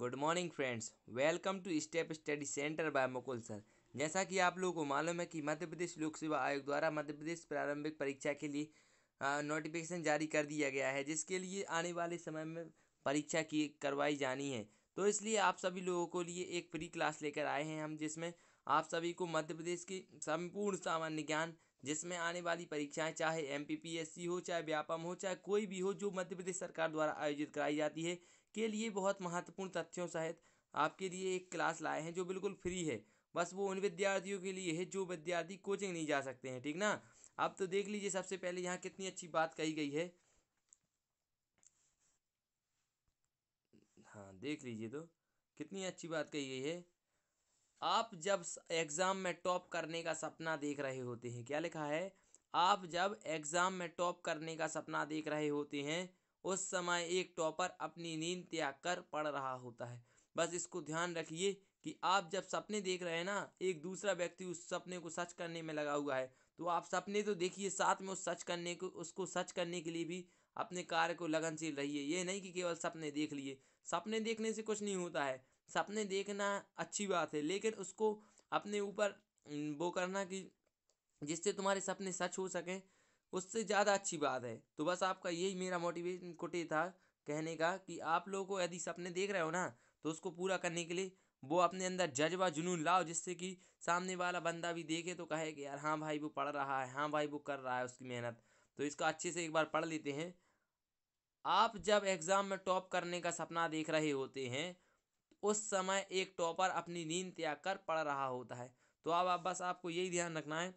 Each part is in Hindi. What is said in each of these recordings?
good morning friends welcome to step study centre by Mukul sir जैसा कि आप लोगों को मालूम है कि मध्य प्रदेश लोक सेवा आयोग द्वारा मध्य प्रदेश प्रारंभिक परीक्षा के लिए नोटिफिकेशन जारी कर दिया गया है जिसके लिए आने वाले समय में परीक्षा की करवाई जानी है तो इसलिए आप सभी लोगों को लिए एक फ्री क्लास लेकर आए हैं हम जिसमें आप सभी को मध्य प्रदेश की संपूर्ण सामान्य ज्ञान जिसमें आने वाली परीक्षाएं चाहे एम हो चाहे व्यापम हो चाहे कोई भी हो जो मध्य प्रदेश सरकार द्वारा आयोजित कराई जाती है के लिए बहुत महत्वपूर्ण तथ्यों सहित आपके लिए एक क्लास लाए हैं जो बिल्कुल फ्री है बस वो उन विद्यार्थियों के लिए है जो विद्यार्थी कोचिंग नहीं जा सकते हैं ठीक ना आप तो देख लीजिए सबसे पहले यहाँ कितनी अच्छी बात कही गई है हाँ देख लीजिए तो कितनी अच्छी बात कही गई है आप जब एग्ज़ाम में टॉप करने का सपना देख रहे होते हैं क्या लिखा है आप जब एग्ज़ाम में टॉप करने का सपना देख रहे होते हैं उस समय एक टॉपर अपनी नींद त्याग कर पढ़ रहा होता है बस इसको ध्यान रखिए कि आप जब सपने देख रहे हैं ना एक दूसरा व्यक्ति उस सपने को सच करने में लगा हुआ है तो आप सपने तो देखिए साथ में उस सच करने को उसको सच करने के लिए भी अपने कार्य को लगनशील रहिए ये नहीं कि केवल सपने देख लिए सपने देखने से कुछ नहीं होता है सपने देखना अच्छी बात है लेकिन उसको अपने ऊपर वो करना कि जिससे तुम्हारे सपने सच हो सकें उससे ज़्यादा अच्छी बात है तो बस आपका यही मेरा मोटिवेशन कुटे था कहने का कि आप लोगों को यदि सपने देख रहे हो ना तो उसको पूरा करने के लिए वो अपने अंदर जज्बा जुनून लाओ जिससे कि सामने वाला बंदा भी देखे तो कहे कि यार हाँ भाई वो पढ़ रहा है हाँ भाई वो कर रहा है उसकी मेहनत तो इसका अच्छे से एक बार पढ़ लेते हैं आप जब एग्ज़ाम में टॉप करने का सपना देख रहे होते हैं उस समय एक टॉपर अपनी नींद त्याग कर पढ़ रहा होता है तो अब आप बस आपको यही ध्यान रखना है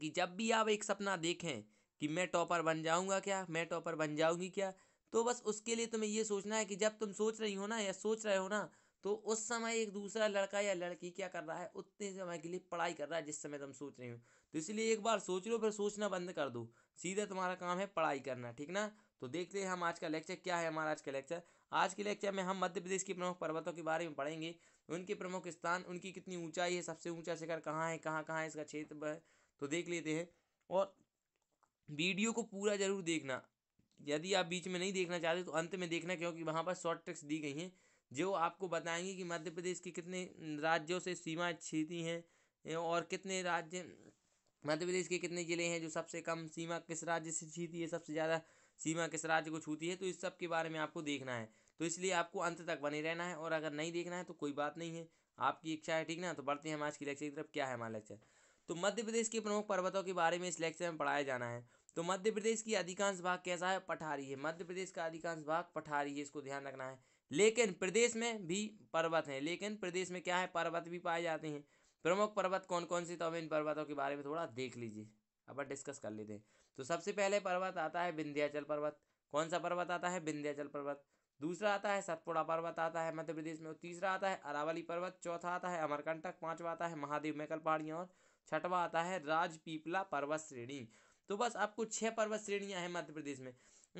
कि जब भी आप एक सपना देखें कि मैं टॉपर बन जाऊंगा क्या मैं टॉपर बन जाऊंगी क्या तो बस उसके लिए तुम्हें ये सोचना है कि जब तुम सोच रही हो ना या सोच रहे हो ना तो उस समय एक दूसरा लड़का या लड़की क्या कर रहा है उतने समय के लिए पढ़ाई कर रहा है जिस समय तुम सोच रही हो तो इसलिए एक बार सोच लो फिर सोचना बंद कर दो सीधा तुम्हारा काम है पढ़ाई करना ठीक ना तो देखते हैं हम आज का लेक्चर क्या है हमारा आज का लेक्चर आज के लेक्चर में हम मध्य प्रदेश की प्रमुख पर्वतों के बारे में पढ़ेंगे उनके प्रमुख स्थान उनकी कितनी ऊंचाई है सबसे ऊंचा शिखर कहाँ है कहाँ कहाँ है इसका क्षेत्र है तो देख लेते हैं और वीडियो को पूरा ज़रूर देखना यदि आप बीच में नहीं देखना चाहते तो अंत में देखना क्योंकि वहाँ पर शॉर्ट ट्रिक्स दी गई हैं जो आपको बताएंगे कि मध्य प्रदेश के कितने राज्यों से सीमा छीती हैं और कितने राज्य मध्य प्रदेश के कितने ज़िले हैं जो सबसे कम सीमा किस राज्य से छीती है सबसे ज़्यादा सीमा किस राज्य को छूती है तो इस सब के बारे में आपको देखना है तो इसलिए आपको अंत तक बने रहना है और अगर नहीं देखना है तो कोई बात नहीं है आपकी इच्छा है ठीक ना तो बढ़ते हैं हम आज के लेक्चर की तरफ क्या है हमारा लेक्चर तो मध्य प्रदेश के प्रमुख पर्वतों के बारे में इस लेक्चर में पढ़ाया जाना है तो मध्य प्रदेश की अधिकांश भाग कैसा है पठारी है मध्य प्रदेश का अधिकांश भाग पठारी है इसको ध्यान रखना है लेकिन प्रदेश में भी पर्वत हैं लेकिन प्रदेश में क्या है पर्वत भी पाए जाते हैं प्रमुख पर्वत कौन कौन से तो हमें इन पर्वतों के बारे में थोड़ा देख लीजिए अपन डिस्कस कर लेते हैं तो सबसे पहले पर्वत आता है विंध्याचल पर्वत कौन सा पर्वत आता है विंध्याचल पर्वत दूसरा आता है सतपुड़ा पर्वत आता है मध्य प्रदेश में तीसरा आता है अरावली पर्वत चौथा आता है अमरकंटक पांचवा आता है महादेव मेकल पहाड़ियाँ और छठवा आता है राजपीपला पर्वत श्रेणी तो बस आपको छह पर्वत श्रेणियां हैं मध्य प्रदेश में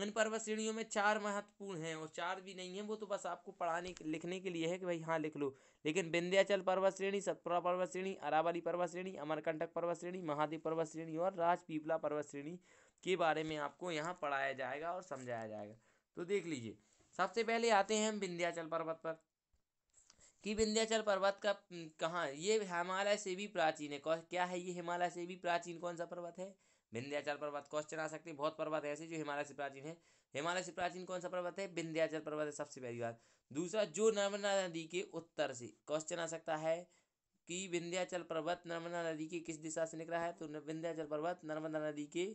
इन पर्वत श्रेणियों में चार महत्वपूर्ण हैं और चार भी नहीं है वो तो बस आपको पढ़ाने लिखने के लिए है कि भाई हाँ लिख लो लेकिन विंध्याचल पर्वत श्रेणी सतपुरा पर्वत श्रेणी अरावली पर्वत श्रेणी अमरकंटक पर्वत श्रेणी महादेव पर्वत श्रेणी और राजपीपला पर्वत श्रेणी के बारे में आपको यहाँ पढ़ाया जाएगा और समझाया जाएगा तो देख लीजिए सबसे पहले आते हैं हम विंध्याचल पर्वत पर कि विंध्याचल पर्वत का कहाँ ये हिमालय से भी प्राचीन है क्या है ये हिमालय से भी प्राचीन कौन सा पर्वत है विंध्याचल पर्वत क्वेश्चन आ सकती है बहुत पर्वत ऐसे जो हिमालय से प्राचीन है हिमालय से प्राचीन कौन सा पर्वत है विंध्याचल पर्वत है सबसे पहली बात दूसरा जो नर्मदा नदी के उत्तर से क्वेश्चन आ सकता है कि विंध्याचल पर्वत नर्मदा नदी की किस दिशा से निकला है तो विंध्याचल पर्वत नर्मदा नदी के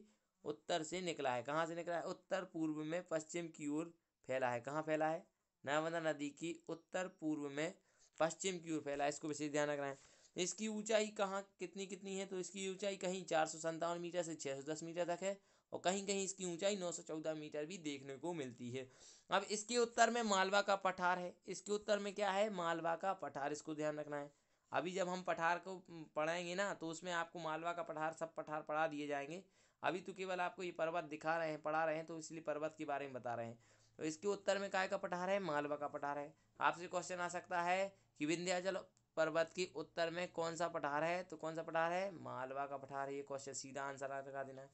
उत्तर से निकला है कहाँ से निकला है उत्तर पूर्व में पश्चिम की ओर फैला है कहाँ फैला है नर्मदा नदी की उत्तर पूर्व में पश्चिम की ओर फैला है इसको विशेष ध्यान रखना है इसकी ऊंचाई कहाँ कितनी कितनी है तो इसकी ऊंचाई कहीं चार सौ संतावन मीटर से छः सौ दस मीटर तक है और कहीं कहीं इसकी ऊंचाई 914 मीटर भी देखने को मिलती है अब इसके उत्तर में मालवा का पठार है इसके उत्तर में क्या है मालवा का पठार इसको ध्यान रखना है अभी जब हम पठार को पढ़ाएंगे ना तो उसमें आपको मालवा का पठार सब पठार पढ़ा दिए जाएंगे अभी तो केवल आपको ये पर्वत दिखा रहे हैं पढ़ा रहे हैं तो इसलिए पर्वत के बारे में बता रहे हैं तो इसके उत्तर में काय का पठार है मालवा का पठार है आपसे क्वेश्चन आ सकता है कि विंध्याचल पर्वत की उत्तर में कौन सा पठार है तो कौन सा पठार है मालवा का पठार है ये क्वेश्चन सीधा आंसर लगा देना है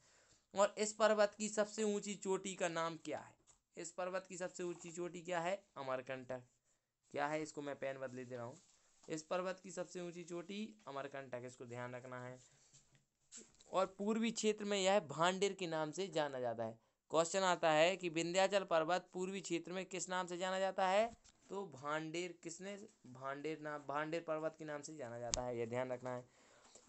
और इस पर्वत की सबसे ऊंची चोटी का नाम क्या है इस पर्वत की सबसे ऊंची चोटी क्या है अमरकंटक क्या है इसको मैं पेन बदले दे रहा हूँ इस पर्वत की सबसे ऊंची चोटी अमरकंटक इसको ध्यान रखना है और पूर्वी क्षेत्र में यह भांडेर के नाम से जाना जाता है क्वेश्चन आता है कि विंध्याचल पर्वत पूर्वी क्षेत्र में किस नाम से जाना जाता है तो भांडेर किसने भांडेर नाम भांडेर पर्वत के नाम से जाना जाता है यह ध्यान रखना है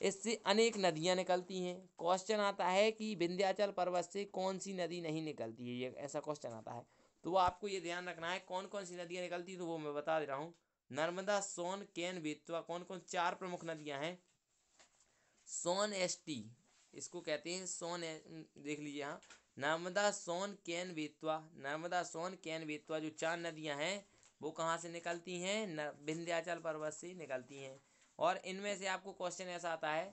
इससे अनेक नदियां निकलती हैं क्वेश्चन आता है कि विंध्याचल पर्वत से कौन सी नदी नहीं निकलती है ये ऐसा क्वेश्चन आता है तो वो आपको ये ध्यान रखना है कौन कौन सी नदियां निकलती तो वो मैं बता दे रहा हूँ नर्मदा सोन कैन बेतवा कौन कौन चार प्रमुख नदियां हैं सोन एस टी इसको कहते हैं सोन देख लीजिए यहाँ नर्मदा सोन कैन बेतवा नर्मदा सोन कैन बेतवा जो चार नदियाँ हैं वो कहाँ से निकलती हैं विंध्याचल पर्वत से निकलती हैं और इनमें से आपको क्वेश्चन ऐसा आता है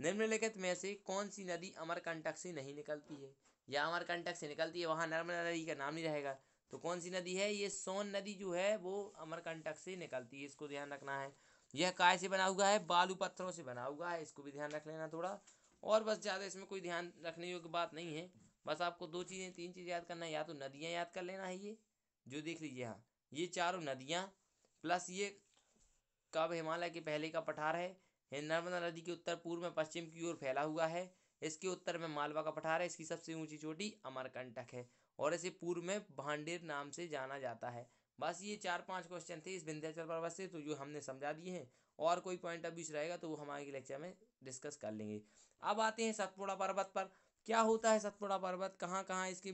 निम्नलिखित में से कौन सी नदी अमरकंटक से नहीं निकलती है या अमरकंटक से निकलती है वहाँ नर्मदा नदी का नाम नहीं रहेगा तो कौन सी नदी है ये सोन नदी जो है वो अमरकंटक से निकलती है इसको ध्यान रखना है यह काय से बना हुआ है बालू पत्थरों से बना हुआ है इसको भी ध्यान रख लेना थोड़ा और बस ज़्यादा इसमें कोई ध्यान रखने योग्य बात नहीं है बस आपको दो चीज़ें तीन चीज़ याद करना है या तो नदियाँ याद कर लेना है ये जो देख लीजिए हाँ ये चारों नदियाँ प्लस ये कब हिमालय के पहले का पठार है नर्मदा नदी के उत्तर पूर्व में पश्चिम की ओर फैला हुआ है इसके उत्तर में मालवा का पठार है इसकी सबसे ऊंची चोटी अमरकंटक है और इसे पूर्व में भांडेर नाम से जाना जाता है बस ये चार पांच क्वेश्चन थे इस विंध्याचल पर्वत से तो जो हमने समझा दिए हैं और कोई पॉइंट ऑफ व्यूज रहेगा तो वो हमारे लेक्चर में डिस्कस कर लेंगे अब आते हैं सतपुड़ा पर्वत पर क्या होता है सतपुड़ा पर्वत कहाँ कहाँ इसकी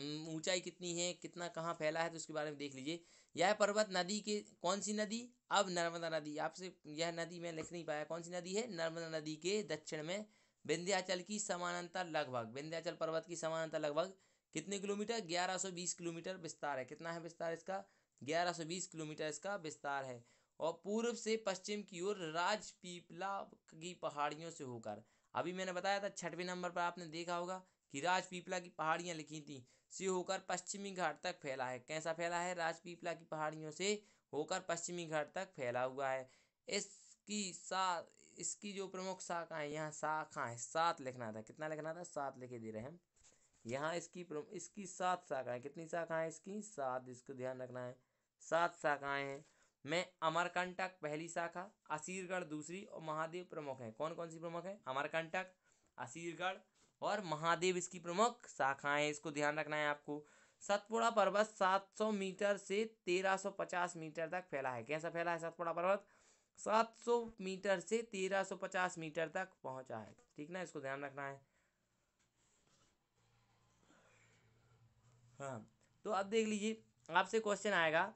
ऊंचाई कितनी है कितना कहाँ फैला है तो उसके बारे में देख लीजिए यह पर्वत नदी के कौन सी नदी अब नर्मदा नदी आपसे यह नदी मैं लिख नहीं पाया कौन सी नदी है नर्मदा नदी के दक्षिण में विंध्याचल की समानांतर लगभग विंध्याचल पर्वत की समानांतर लगभग कितने किलोमीटर 1120 किलोमीटर विस्तार है कितना है विस्तार इसका 1120 किलोमीटर इसका विस्तार है और पूर्व से पश्चिम की ओर राजपीपला की पहाड़ियों से होकर अभी मैंने बताया था छठवें नंबर पर आपने देखा होगा कि राजपीपला की पहाड़ियाँ लिखी थी से होकर पश्चिमी घाट तक फैला है कैसा फैला है राजपीपला की पहाड़ियों से होकर पश्चिमी घाट तक फैला हुआ है इसकी सा इसकी जो प्रमुख है यहाँ शाखा है सात लिखना था कितना लिखना था सात लिखे दे रहे हैं यहाँ इसकी इसकी सात शाखाएं कितनी है इसकी सात इसको ध्यान रखना है सात शाखाएं हैं मैं अमरकंटक पहली शाखा असीरगढ़ दूसरी और महादेव प्रमुख है कौन कौन सी प्रमुख है अमरकंटक असीरगढ़ और महादेव इसकी प्रमुख शाखाएं इसको ध्यान रखना है आपको सतपुड़ा पर्वत 700 मीटर से 1350 मीटर तक फैला है कैसा फैला है सतपुड़ा पर्वत 700 मीटर से 1350 मीटर तक पहुंचा है ठीक ना इसको ध्यान रखना है हाँ तो अब देख लीजिए आपसे क्वेश्चन आएगा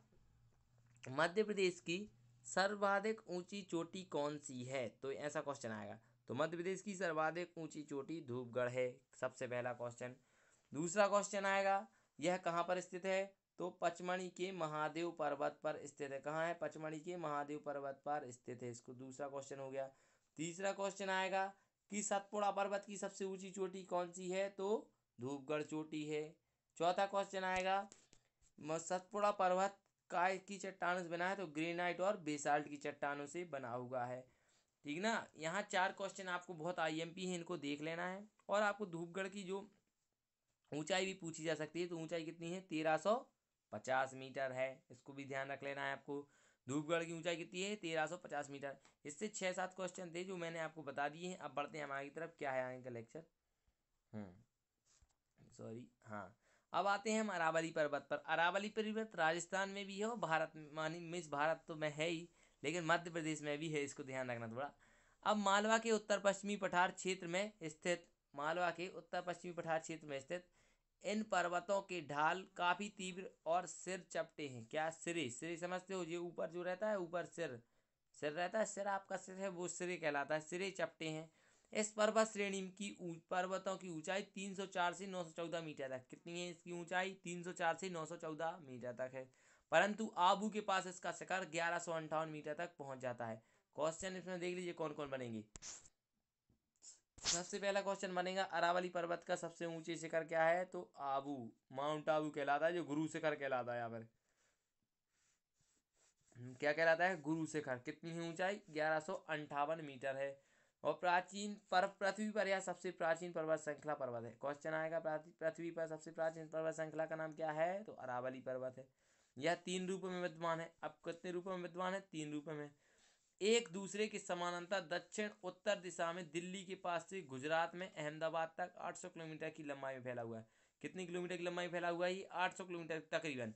मध्य प्रदेश की सर्वाधिक ऊंची चोटी कौन सी है तो ऐसा क्वेश्चन आएगा तो मध्य प्रदेश की सर्वाधिक ऊंची चोटी धूपगढ़ है सबसे पहला क्वेश्चन दूसरा क्वेश्चन आएगा यह कहाँ पर स्थित है तो पचमढ़ी के महादेव पर्वत पर स्थित है कहाँ है पचमणी के महादेव पर्वत पर स्थित है इसको दूसरा क्वेश्चन हो गया तीसरा क्वेश्चन आएगा कि सतपुड़ा पर्वत की सबसे ऊंची चोटी कौन सी है तो धूपगढ़ चोटी है चौथा क्वेश्चन आएगा सतपुड़ा पर्वत का की चट्टानों से बना है तो ग्रेनाइट और बेसाल्ट की चट्टानों से बना हुआ है ठीक ना यहाँ चार क्वेश्चन आपको बहुत आईएमपी है इनको देख लेना है और आपको धूपगढ़ की जो ऊंचाई भी पूछी जा सकती है तो ऊंचाई कितनी है तेरह सौ पचास मीटर है इसको भी ध्यान रख लेना है आपको धूपगढ़ की ऊंचाई कितनी है तेरह सौ पचास मीटर इससे छः सात क्वेश्चन थे जो मैंने आपको बता दिए हैं अब बढ़ते हैं आगे तरफ क्या है आगे का लेक्चर हम्म, सॉरी हाँ अब आते हैं हम अरावली पर्वत पर अरावली पर्वत राजस्थान में भी है और भारत मानी मिस भारत तो में है ही लेकिन मध्य प्रदेश में भी है इसको ध्यान रखना थोड़ा अब मालवा के उत्तर पश्चिमी पठार क्षेत्र में स्थित मालवा के उत्तर पश्चिमी पठार क्षेत्र में स्थित इन पर्वतों के ढाल काफ़ी तीव्र और सिर चपटे हैं क्या सिरे सिरे समझते हो ये ऊपर जो रहता है ऊपर सिर सिर रहता है सिर आपका सिर है वो सिरे कहलाता है सिरे चपटे हैं इस पर्वत श्रेणी की पर्वतों की ऊंचाई 304 से 914 मीटर तक कितनी है इसकी ऊंचाई 304 से 914 मीटर तक है परंतु आबू के पास इसका शिखर ग्यारह सौ अंठावन मीटर तक पहुंच जाता है क्वेश्चन इसमें देख लीजिए कौन कौन बनेंगे सबसे पहला क्वेश्चन बनेगा अरावली पर्वत का सबसे ऊंचे शिखर क्या है तो आबू माउंट आबू कहलाता है जो गुरु शिखर कहलाता है यहाँ पर क्या कहलाता है गुरु शिखर कितनी ऊंचाई ग्यारह सौ अंठावन मीटर है और प्राचीन पर पृथ्वी पर यह सबसे प्राचीन पर्वत श्रृंखला पर्वत है क्वेश्चन आएगा पृथ्वी पर सबसे प्राचीन पर्वत श्रृंखला का नाम क्या है तो अरावली पर्वत है यह तीन रूपों में विद्यमान है अब कितने रूपों में विद्यमान है तीन रूपों में एक दूसरे की समानांतर दक्षिण उत्तर दिशा में दिल्ली के पास से गुजरात में अहमदाबाद तक 800 किलोमीटर की लंबाई में फैला हुआ है कितनी किलोमीटर की लंबाई फैला हुआ है ये 800 किलोमीटर तकरीबन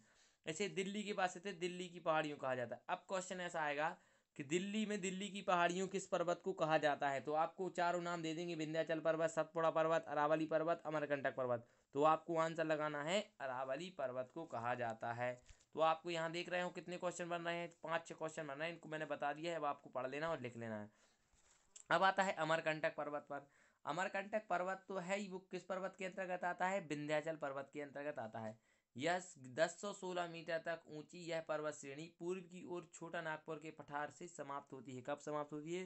ऐसे दिल्ली के पास से दिल्ली की पहाड़ियों कहा जाता है अब क्वेश्चन ऐसा आएगा कि दिल्ली में दिल्ली की पहाड़ियों किस पर्वत को कहा जाता है तो आपको चारों नाम दे देंगे विंध्याचल पर्वत सतपुड़ा पर्वत अरावली पर्वत अमरकंटक पर्वत तो आपको आंसर लगाना है अरावली पर्वत को कहा जाता है तो आपको यहाँ देख रहे हो कितने क्वेश्चन बन रहे हैं पाँच छः क्वेश्चन बन रहे हैं इनको मैंने बता दिया है अब आपको पढ़ लेना और लिख लेना है अब आता है अमरकंटक पर्वत पर अमरकंटक पर्वत तो है ही वो किस पर्वत के अंतर्गत आता है विंध्याचल पर्वत के अंतर्गत आता है यह सोलह मीटर तक ऊंची यह पर्वत श्रेणी पूर्व की ओर छोटा नागपुर के पठार से समाप्त होती है कब समाप्त होती है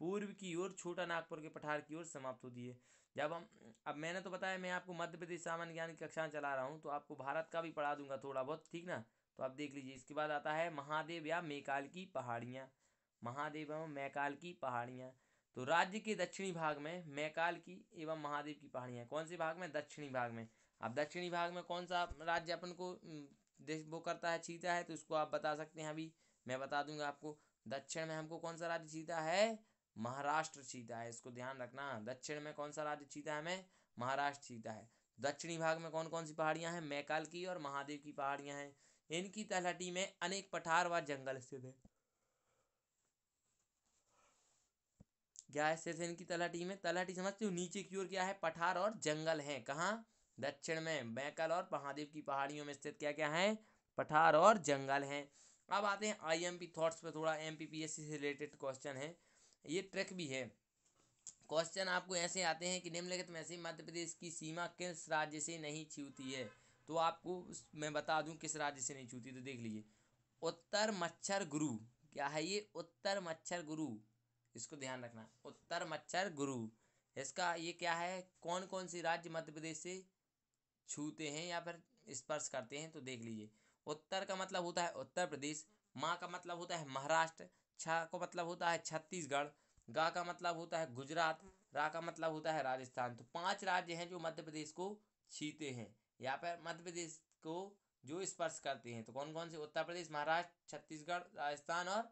पूर्व की ओर छोटा नागपुर के पठार की ओर समाप्त होती है जब हम अब मैंने तो बताया मैं आपको मध्य प्रदेश सामान्य ज्ञान की कक्षा चला रहा हूँ तो आपको भारत का भी पढ़ा दूंगा थोड़ा बहुत ठीक ना तो आप देख लीजिए इसके बाद आता है महादेव या मेकाल की पहाड़ियाँ महादेव एवं मैकाल की पहाड़ियाँ तो राज्य के दक्षिणी भाग में मैकाल की एवं महादेव की पहाड़ियाँ कौन से भाग में दक्षिणी भाग में अब दक्षिणी भाग में कौन सा राज्य अपन को वो करता है चीता है तो उसको आप बता सकते हैं अभी मैं बता दूंगा आपको दक्षिण में हमको कौन सा राज्य चीता है महाराष्ट्र चीता है इसको ध्यान रखना दक्षिण में कौन सा राज्य चीता है हमें महाराष्ट्र चीता है दक्षिणी भाग में कौन कौन सी पहाड़ियाँ हैं मैकाल की और महादेव की पहाड़ियाँ हैं इनकी तलहटी में अनेक पठार व जंगल स्थित है क्या स्थित है इनकी तलहटी में तलहटी समझते हो नीचे की ओर क्या है पठार और जंगल है कहा दक्षिण में बैकल और महादेव की पहाड़ियों में स्थित क्या क्या है पठार और जंगल हैं अब आते हैं आई एम पी थॉट्स पर थोड़ा M P P S C से रिलेटेड क्वेश्चन है ये ट्रिक भी है क्वेश्चन आपको ऐसे आते हैं कि निम्नलिखित में से मध्य प्रदेश की सीमा किस राज्य से नहीं छूती है तो आपको मैं बता दूं किस राज्य से नहीं छूती तो देख लीजिए उत्तर मच्छर गुरु क्या है ये उत्तर मच्छर गुरु इसको ध्यान रखना उत्तर मच्छर गुरु इसका ये क्या है कौन कौन से राज्य मध्य प्रदेश से छूते हैं या फिर स्पर्श करते हैं तो देख लीजिए उत्तर का मतलब होता है उत्तर प्रदेश माँ का मतलब होता है महाराष्ट्र छ को मतलब होता है छत्तीसगढ़ गा का मतलब होता है गुजरात रा का मतलब होता है राजस्थान तो पांच राज्य हैं जो मध्य प्रदेश को छीते हैं यहाँ पर मध्य प्रदेश को जो स्पर्श करते हैं तो कौन कौन से उत्तर प्रदेश महाराष्ट्र छत्तीसगढ़ राजस्थान और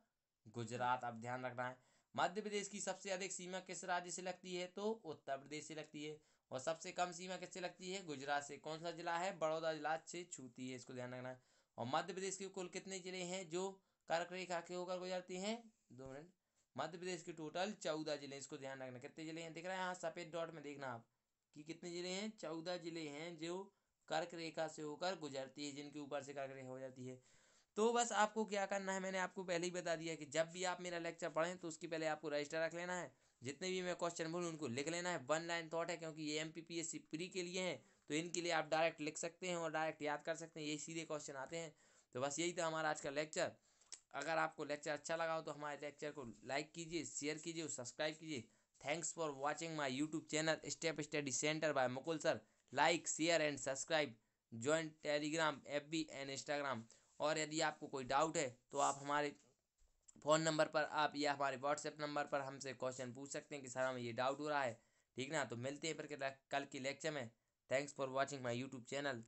गुजरात अब ध्यान रखना है मध्य प्रदेश की सबसे अधिक सीमा किस राज्य से लगती है तो उत्तर प्रदेश से लगती है और सबसे कम सीमा किससे लगती है गुजरात से कौन सा जिला है बड़ौदा जिला से छूती है इसको ध्यान रखना है और मध्य प्रदेश के कुल कितने जिले हैं जो कर्क रेखा के होकर गुजरती हैं दो मिनट मध्य प्रदेश के टोटल चौदह जिले इसको ध्यान रखना कितने जिले हैं दिख रहे हैं यहाँ सफेद डॉट में देखना आप कि कितने जिले हैं चौदह जिले हैं जो कर्क रेखा से होकर गुजरती है जिनके ऊपर से कर्क रेखा हो जाती है तो बस आपको क्या करना है मैंने आपको पहले ही बता दिया कि जब भी आप मेरा लेक्चर पढ़ें तो उसके पहले आपको रजिस्टर रख लेना है जितने भी मैं क्वेश्चन बोलूँ उनको लिख लेना है वन लाइन थॉट है क्योंकि ये M P P S C pre के लिए हैं तो इनके लिए आप डायरेक्ट लिख सकते हैं और डायरेक्ट याद कर सकते हैं ये सीधे क्वेश्चन आते हैं तो बस यही था हमारा आज का लेक्चर अगर आपको लेक्चर अच्छा लगा हो तो हमारे लेक्चर को लाइक कीजिए शेयर कीजिए और सब्सक्राइब कीजिए thanks for watching my YouTube channel step study centre by Mukul sir like share and subscribe join Telegram F B and Instagram और यदि आपको कोई डाउट है तो आप हमारे फ़ोन नंबर पर आप या हमारे व्हाट्सएप नंबर पर हमसे क्वेश्चन पूछ सकते हैं कि सर हमें ये डाउट हो रहा है ठीक ना तो मिलते हैं फिर कल की लेक्चर में thanks for watching my YouTube channel